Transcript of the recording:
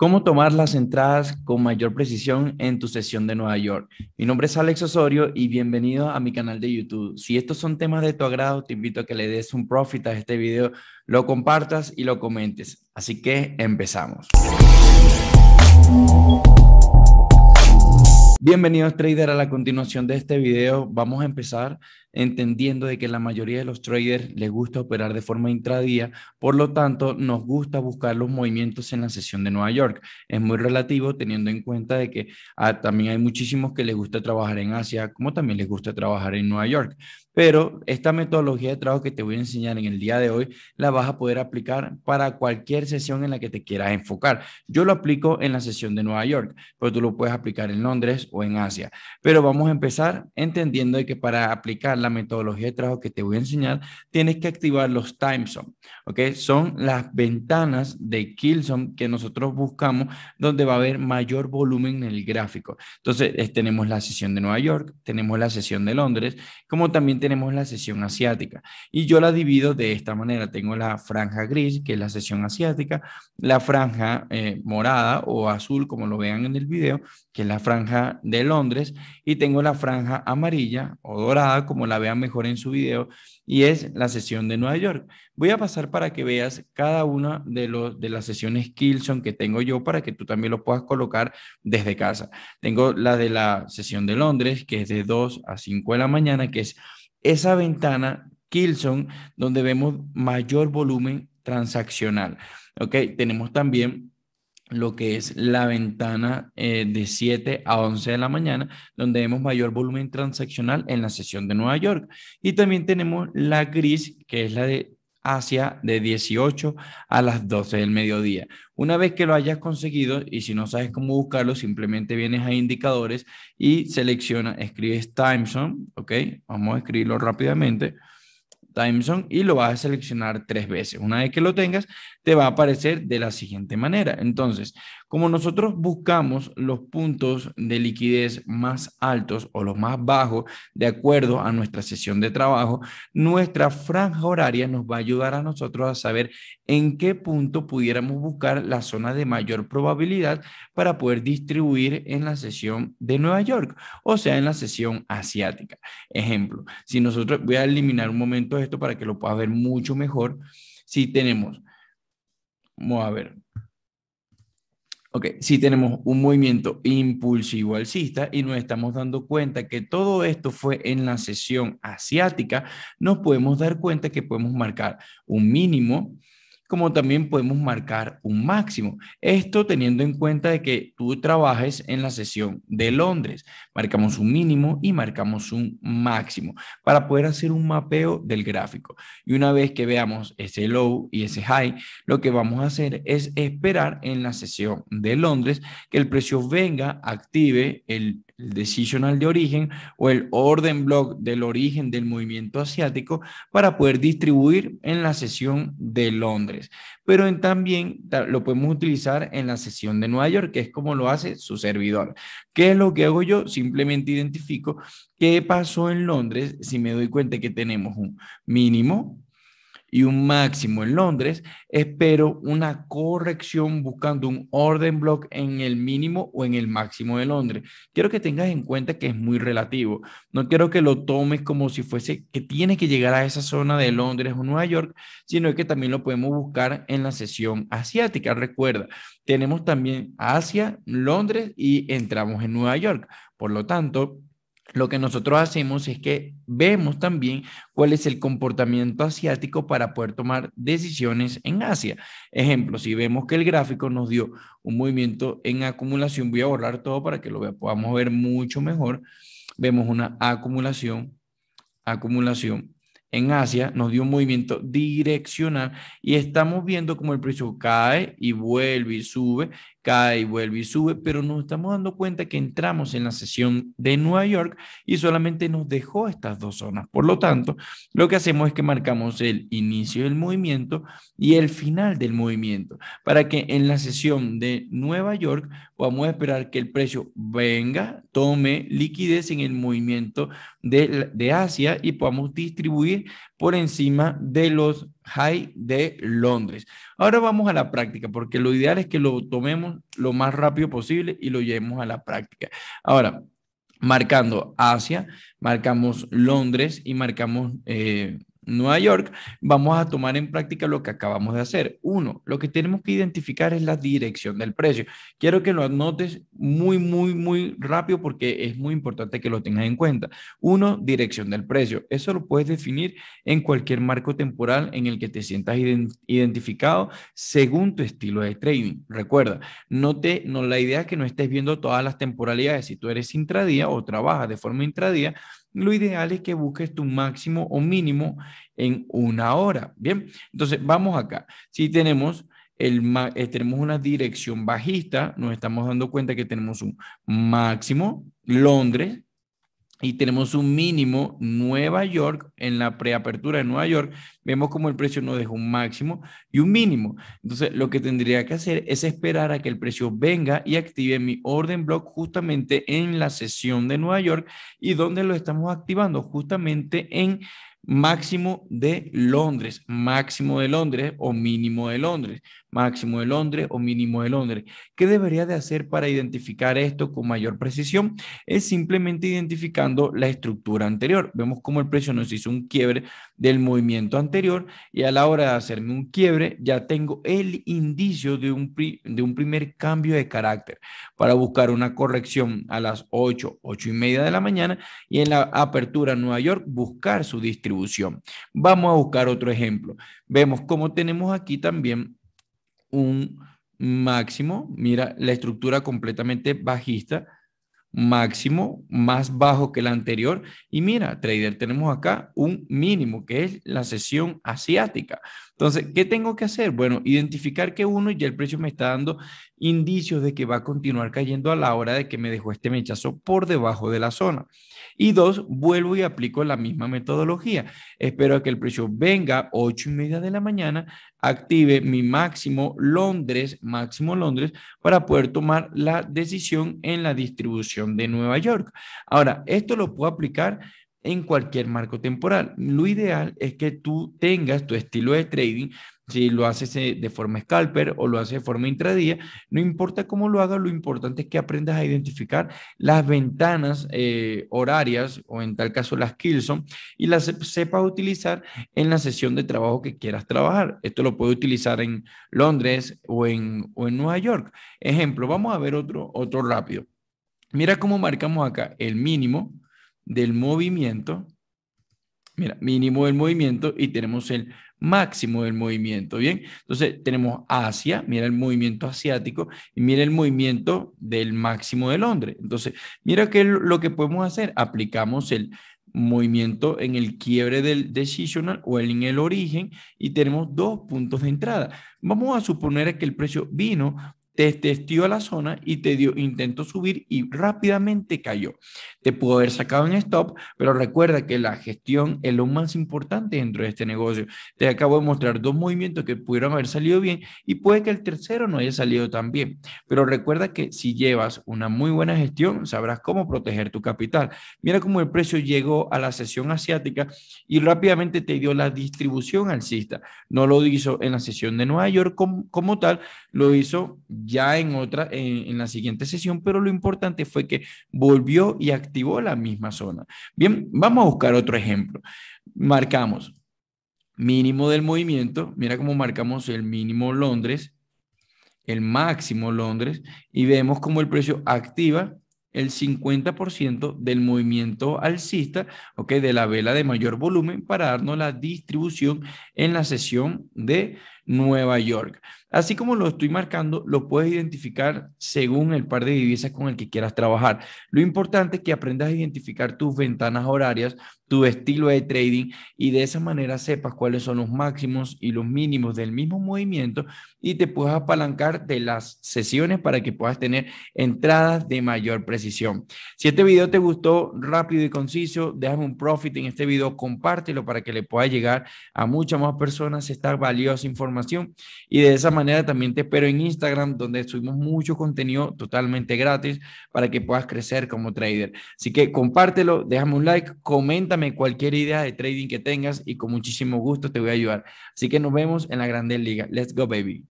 cómo tomar las entradas con mayor precisión en tu sesión de Nueva York. Mi nombre es Alex Osorio y bienvenido a mi canal de YouTube. Si estos son temas de tu agrado, te invito a que le des un profit a este video, lo compartas y lo comentes. Así que empezamos. Bienvenidos trader a la continuación de este video. Vamos a empezar entendiendo de que la mayoría de los traders les gusta operar de forma intradía, por lo tanto nos gusta buscar los movimientos en la sesión de Nueva York. Es muy relativo teniendo en cuenta de que ah, también hay muchísimos que les gusta trabajar en Asia, como también les gusta trabajar en Nueva York. Pero esta metodología de trabajo que te voy a enseñar en el día de hoy la vas a poder aplicar para cualquier sesión en la que te quieras enfocar. Yo lo aplico en la sesión de Nueva York, pero tú lo puedes aplicar en Londres o en Asia. Pero vamos a empezar entendiendo que para aplicar la metodología de trabajo que te voy a enseñar, tienes que activar los time zone, ¿ok? Son las ventanas de Zone que nosotros buscamos donde va a haber mayor volumen en el gráfico. Entonces, tenemos la sesión de Nueva York, tenemos la sesión de Londres, como también tenemos la sesión asiática y yo la divido de esta manera. Tengo la franja gris, que es la sesión asiática, la franja eh, morada o azul, como lo vean en el video, que es la franja de Londres, y tengo la franja amarilla o dorada, como la vean mejor en su video, y es la sesión de Nueva York. Voy a pasar para que veas cada una de, de las sesiones Kilson que tengo yo para que tú también lo puedas colocar desde casa. Tengo la de la sesión de Londres, que es de 2 a 5 de la mañana, que es esa ventana Kilson donde vemos mayor volumen transaccional. ¿Ok? Tenemos también lo que es la ventana eh, de 7 a 11 de la mañana, donde vemos mayor volumen transaccional en la sesión de Nueva York. Y también tenemos la gris, que es la de hacia de 18 a las 12 del mediodía. Una vez que lo hayas conseguido y si no sabes cómo buscarlo, simplemente vienes a indicadores y selecciona, escribes time ¿ok? Vamos a escribirlo rápidamente. Time y lo vas a seleccionar tres veces. Una vez que lo tengas, te va a aparecer de la siguiente manera. Entonces, como nosotros buscamos los puntos de liquidez más altos o los más bajos de acuerdo a nuestra sesión de trabajo, nuestra franja horaria nos va a ayudar a nosotros a saber en qué punto pudiéramos buscar la zona de mayor probabilidad para poder distribuir en la sesión de Nueva York, o sea, en la sesión asiática. Ejemplo, si nosotros, voy a eliminar un momento esto para que lo pueda ver mucho mejor. Si tenemos, vamos a ver, Ok, si tenemos un movimiento impulsivo alcista y nos estamos dando cuenta que todo esto fue en la sesión asiática, nos podemos dar cuenta que podemos marcar un mínimo como también podemos marcar un máximo. Esto teniendo en cuenta de que tú trabajes en la sesión de Londres. Marcamos un mínimo y marcamos un máximo para poder hacer un mapeo del gráfico. Y una vez que veamos ese low y ese high, lo que vamos a hacer es esperar en la sesión de Londres que el precio venga, active el el decisional de origen o el orden block del origen del movimiento asiático para poder distribuir en la sesión de Londres. Pero en, también lo podemos utilizar en la sesión de Nueva York, que es como lo hace su servidor. ¿Qué es lo que hago yo? Simplemente identifico qué pasó en Londres si me doy cuenta que tenemos un mínimo, y un máximo en Londres, espero una corrección buscando un orden block en el mínimo o en el máximo de Londres. Quiero que tengas en cuenta que es muy relativo. No quiero que lo tomes como si fuese que tiene que llegar a esa zona de Londres o Nueva York, sino que también lo podemos buscar en la sesión asiática. Recuerda, tenemos también Asia, Londres y entramos en Nueva York. Por lo tanto, lo que nosotros hacemos es que vemos también cuál es el comportamiento asiático para poder tomar decisiones en Asia. Ejemplo, si vemos que el gráfico nos dio un movimiento en acumulación, voy a borrar todo para que lo podamos ver mucho mejor. Vemos una acumulación, acumulación, en Asia nos dio un movimiento direccional y estamos viendo como el precio cae y vuelve y sube, cae y vuelve y sube, pero nos estamos dando cuenta que entramos en la sesión de Nueva York y solamente nos dejó estas dos zonas. Por lo tanto, lo que hacemos es que marcamos el inicio del movimiento y el final del movimiento para que en la sesión de Nueva York Vamos a esperar que el precio venga, tome liquidez en el movimiento de, Asia y podamos distribuir por encima de los high de Londres. Ahora vamos a la práctica, porque lo ideal es que lo tomemos lo más rápido posible y lo llevemos a la práctica. Ahora, marcando Asia, marcamos Londres y marcamos eh, Nueva York, vamos a tomar en práctica lo que acabamos de hacer. Uno, lo que tenemos que identificar es la dirección del precio. Quiero que lo anotes muy, muy, muy rápido porque es muy importante que lo tengas en cuenta. Uno, dirección del precio. Eso lo puedes definir en cualquier marco temporal en el que te sientas identificado según tu estilo de trading. Recuerda, no te, no, la idea es que no estés viendo todas las temporalidades. Si tú eres intradía o trabajas de forma intradía, lo ideal es que busques tu máximo o mínimo en una hora. Bien, entonces vamos acá. Si tenemos, el, eh, tenemos una dirección bajista, nos estamos dando cuenta que tenemos un máximo, Londres, y tenemos un mínimo Nueva York en la preapertura de Nueva York, vemos como el precio no deja un máximo y un mínimo. Entonces, lo que tendría que hacer es esperar a que el precio venga y active mi orden block justamente en la sesión de Nueva York y donde lo estamos activando justamente en máximo de Londres, máximo de Londres o mínimo de Londres, máximo de Londres o mínimo de Londres. ¿Qué debería de hacer para identificar esto con mayor precisión? Es simplemente identificando la estructura anterior. Vemos cómo el precio nos hizo un quiebre del movimiento anterior y a la hora de hacerme un quiebre ya tengo el indicio de un, de un primer cambio de carácter para buscar una corrección a las 8, 8 y media de la mañana y en la apertura en Nueva York buscar su distribución Vamos a buscar otro ejemplo. Vemos cómo tenemos aquí también un máximo, mira la estructura completamente bajista, máximo más bajo que la anterior. Y mira, trader, tenemos acá un mínimo, que es la sesión asiática. Entonces, ¿qué tengo que hacer? Bueno, identificar que uno ya el precio me está dando indicios de que va a continuar cayendo a la hora de que me dejó este mechazo por debajo de la zona. Y dos, vuelvo y aplico la misma metodología. Espero que el precio venga 8 y media de la mañana, active mi máximo Londres, máximo Londres, para poder tomar la decisión en la distribución de Nueva York. Ahora, esto lo puedo aplicar en cualquier marco temporal. Lo ideal es que tú tengas tu estilo de trading, si lo haces eh, de forma scalper o lo haces de forma intradía, no importa cómo lo hagas, lo importante es que aprendas a identificar las ventanas eh, horarias o en tal caso las Kilson y las sepas utilizar en la sesión de trabajo que quieras trabajar. Esto lo puedes utilizar en Londres o en, o en Nueva York. Ejemplo, vamos a ver otro, otro rápido. Mira cómo marcamos acá el mínimo, del movimiento, mira, mínimo del movimiento y tenemos el máximo del movimiento, ¿bien? Entonces tenemos Asia, mira el movimiento asiático y mira el movimiento del máximo de Londres. Entonces, mira que lo que podemos hacer. Aplicamos el movimiento en el quiebre del decisional o en el origen y tenemos dos puntos de entrada. Vamos a suponer que el precio vino te a la zona y te dio, intentó subir y rápidamente cayó. Te pudo haber sacado en stop, pero recuerda que la gestión es lo más importante dentro de este negocio. Te acabo de mostrar dos movimientos que pudieron haber salido bien y puede que el tercero no haya salido tan bien. Pero recuerda que si llevas una muy buena gestión, sabrás cómo proteger tu capital. Mira cómo el precio llegó a la sesión asiática y rápidamente te dio la distribución alcista. No lo hizo en la sesión de Nueva York como tal, lo hizo ya en otra, en, la siguiente sesión, pero lo importante fue que volvió y activó la misma zona. Bien, vamos a buscar otro ejemplo. Marcamos mínimo del movimiento, mira cómo marcamos el mínimo Londres, el máximo Londres, y vemos cómo el precio activa el 50% del movimiento alcista, que de la vela de mayor volumen para darnos la distribución en la sesión de Nueva York. Así como lo estoy marcando, lo puedes identificar según el par de divisas con el que quieras trabajar. Lo importante es que aprendas a identificar tus ventanas horarias, tu estilo de trading y de esa manera sepas cuáles son los máximos y los mínimos del mismo movimiento y te puedas apalancar de las sesiones para que puedas tener entradas de mayor precisión. Si este video te gustó rápido y conciso, déjame un profit en este video, compártelo para que le pueda llegar a muchas más personas esta valiosa información y de esa manera manera también te espero en Instagram, donde subimos mucho contenido totalmente gratis para que puedas crecer como trader. Así que compártelo, déjame un like, coméntame cualquier idea de trading que tengas y con muchísimo gusto te voy a ayudar. Así que nos vemos en la Grande Liga. Let's go, baby.